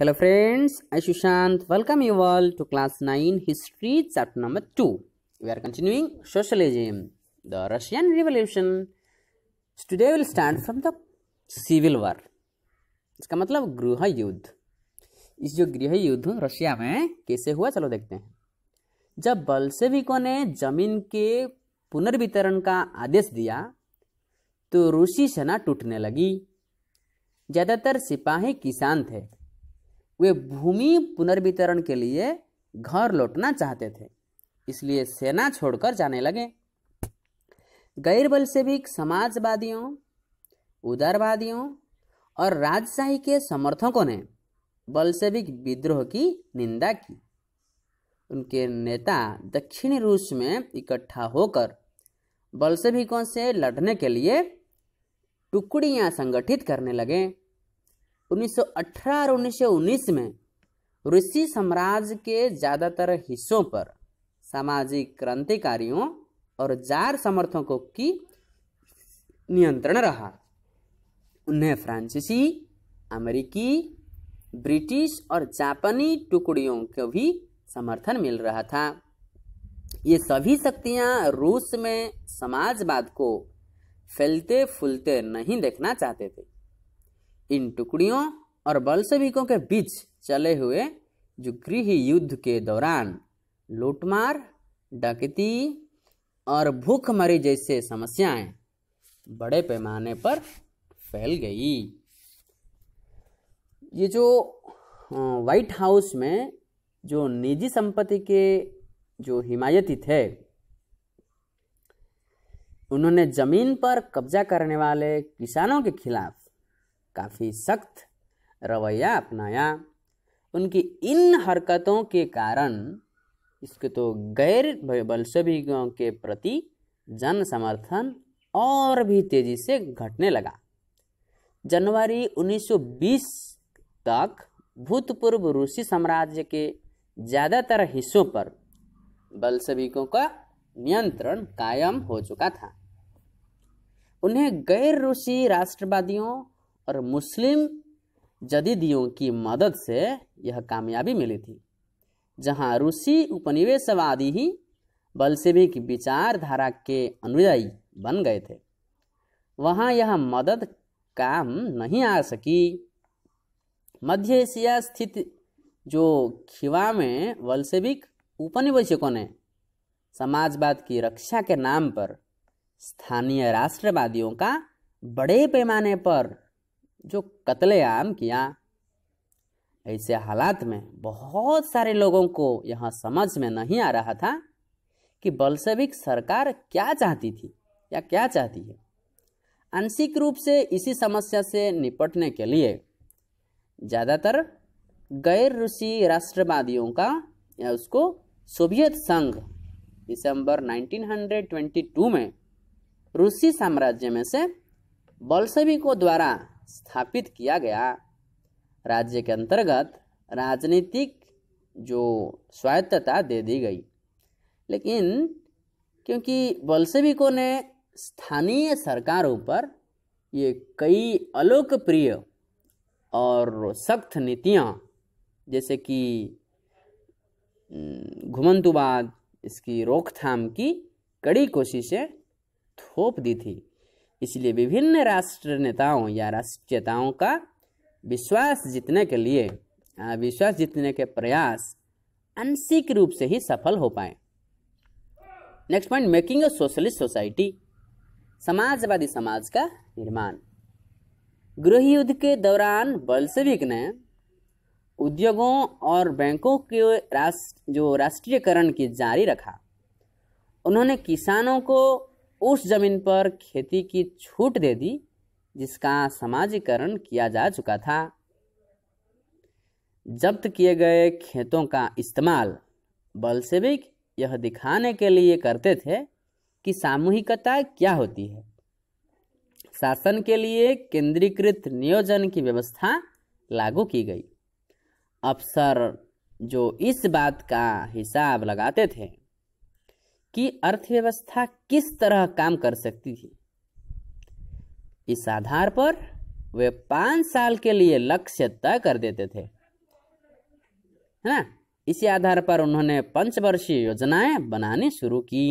hello friends I Sushant welcome you all to class nine history chapter number two we are continuing socialism the Russian revolution today will start from the civil war इसका मतलब गृह युद्ध इस जो गृह युद्ध Russia में कैसे हुआ चलो देखते हैं जब बल्सेविकों ने जमीन के पुनर्वितरण का आदेश दिया तो रूसी सेना टूटने लगी ज़्यादातर सिपाही किसान थे वे भूमि पुनर्वितरण के लिए घर लौटना चाहते थे इसलिए सेना छोड़कर जाने लगे गैर बल्सेविक समाजवादियों उदारवादियों और राजशाही के समर्थकों ने बल्सेविक विद्रोह की निंदा की उनके नेता दक्षिणी रूस में इकट्ठा होकर बल्सेविकों से लड़ने के लिए टुकड़ियां संगठित करने लगे 1918 और 1919 में रूसी साम्राज्य के ज़्यादातर हिस्सों पर सामाजिक क्रांतिकारियों और जार समर्थकों की नियंत्रण रहा उन्हें फ्रांसीसी अमेरिकी ब्रिटिश और जापानी टुकड़ियों को भी समर्थन मिल रहा था ये सभी शक्तियाँ रूस में समाजवाद को फैलते फूलते नहीं देखना चाहते थे इन टुकड़ियों और बल्सविकों के बीच चले हुए जो गृह युद्ध के दौरान लूटमार डकती और भूखमरी जैसे समस्याएं बड़े पैमाने पर फैल गई ये जो व्हाइट हाउस में जो निजी संपत्ति के जो हिमायती थे उन्होंने जमीन पर कब्जा करने वाले किसानों के खिलाफ काफ़ी सख्त रवैया अपनाया उनकी इन हरकतों के कारण इसके तो गैर बल्सविकों के प्रति जन समर्थन और भी तेजी से घटने लगा जनवरी 1920 तक भूतपूर्व रूसी साम्राज्य के ज़्यादातर हिस्सों पर बल्सविकों का नियंत्रण कायम हो चुका था उन्हें गैर रूसी राष्ट्रवादियों और मुस्लिम जदीदियों की मदद से यह कामयाबी मिली थी जहां रूसी उपनिवेशवादी ही बल्सेविक विचारधारा के अनुयायी बन गए थे वहां यह मदद काम नहीं आ सकी मध्य एशिया स्थित जो खिवा में वल्सेविक उपनिवेशकों ने समाजवाद की रक्षा के नाम पर स्थानीय राष्ट्रवादियों का बड़े पैमाने पर जो कत्लेआम किया ऐसे हालात में बहुत सारे लोगों को यह समझ में नहीं आ रहा था कि बल्सविक सरकार क्या चाहती थी या क्या चाहती है आंशिक रूप से इसी समस्या से निपटने के लिए ज़्यादातर गैर रूसी राष्ट्रवादियों का या उसको सोवियत संघ दिसंबर 1922 में रूसी साम्राज्य में से बल्सविकों द्वारा स्थापित किया गया राज्य के अंतर्गत राजनीतिक जो स्वायत्तता दे दी गई लेकिन क्योंकि बल्सेविकों ने स्थानीय सरकारों पर ये कई अलोकप्रिय और सख्त नीतियाँ जैसे कि घुमंतुबाद इसकी रोकथाम की कड़ी कोशिशें थोप दी थी इसलिए विभिन्न राष्ट्र नेताओं या राष्ट्रीयताओं का विश्वास जीतने के लिए विश्वास जीतने के प्रयास आंशिक रूप से ही सफल हो पाए next point making a socialist society समाजवादी समाज का निर्माण गृह युद्ध के दौरान बल्सविक ने उद्योगों और बैंकों के राष्ट्र जो राष्ट्रीयकरण की जारी रखा उन्होंने किसानों को उस जमीन पर खेती की छूट दे दी जिसका समाजीकरण किया जा चुका था जब्त किए गए खेतों का इस्तेमाल बल्सेविक यह दिखाने के लिए करते थे कि सामूहिकता क्या होती है शासन के लिए केंद्रीकृत नियोजन की व्यवस्था लागू की गई अफसर जो इस बात का हिसाब लगाते थे कि अर्थव्यवस्था किस तरह काम कर सकती है इस आधार पर वे पांच साल के लिए लक्ष्य तय कर देते थे है ना इसी आधार पर उन्होंने पंचवर्षीय योजनाएं बनानी शुरू की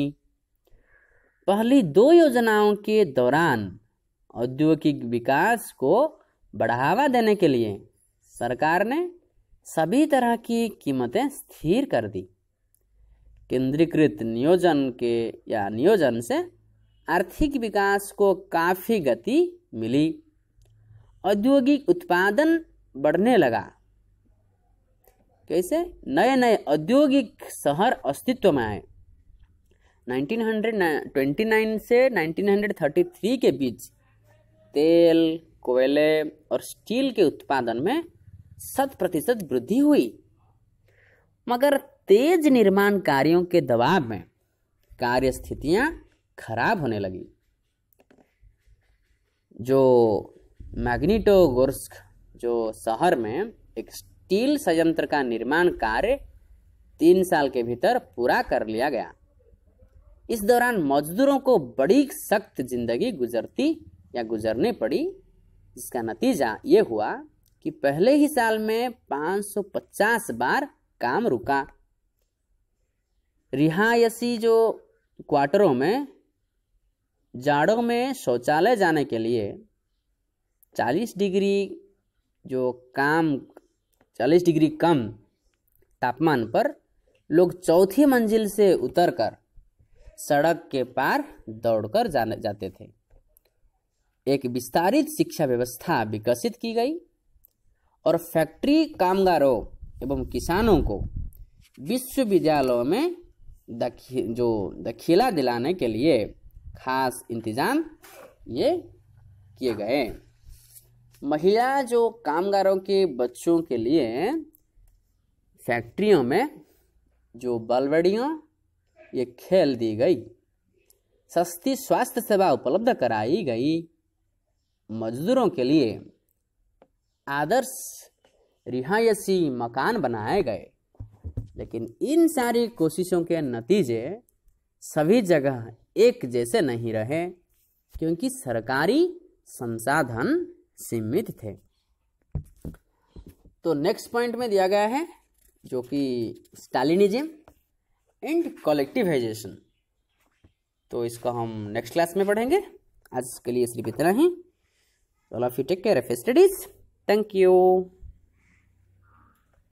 पहली दो योजनाओं के दौरान औद्योगिक विकास को बढ़ावा देने के लिए सरकार ने सभी तरह की कीमतें स्थिर कर दी केंद्रीकृत नियोजन के या नियोजन से आर्थिक विकास को काफ़ी गति मिली औद्योगिक उत्पादन बढ़ने लगा कैसे नए नए औद्योगिक शहर अस्तित्व में आए 1929 से 1933 के बीच तेल कोयले और स्टील के उत्पादन में शत प्रतिशत वृद्धि हुई मगर तेज निर्माण कार्यों के दबाव में कार्य स्थितियां खराब होने लगी जो मैग्नीटोगोर्स्क जो शहर में एक स्टील संयंत्र का निर्माण कार्य तीन साल के भीतर पूरा कर लिया गया इस दौरान मजदूरों को बड़ी सख्त जिंदगी गुजरती या गुजरनी पड़ी जिसका नतीजा ये हुआ कि पहले ही साल में 550 बार काम रुका रिहायशी जो क्वार्टरों में जाड़ों में शौचालय जाने के लिए 40 डिग्री जो काम 40 डिग्री कम तापमान पर लोग चौथी मंजिल से उतरकर सड़क के पार दौड़कर जाने जाते थे एक विस्तारित शिक्षा व्यवस्था विकसित की गई और फैक्ट्री कामगारों एवं किसानों को विश्वविद्यालयों में जो दखीला दिलाने के लिए खास इंतज़ाम ये किए गए महिला जो कामगारों के बच्चों के लिए फैक्ट्रियों में जो बलवड़ियों ये खेल दी गई सस्ती स्वास्थ्य सेवा उपलब्ध कराई गई मजदूरों के लिए आदर्श रिहायशी मकान बनाए गए लेकिन इन सारी कोशिशों के नतीजे सभी जगह एक जैसे नहीं रहे क्योंकि सरकारी संसाधन सीमित थे तो नेक्स्ट पॉइंट में दिया गया है जो कि स्टालिनिज्म एंड कलेक्टिवाइजेशन तो इसका हम नेक्स्ट क्लास में पढ़ेंगे आज के लिए सिर्फ इतना ही all of you take care studies thank you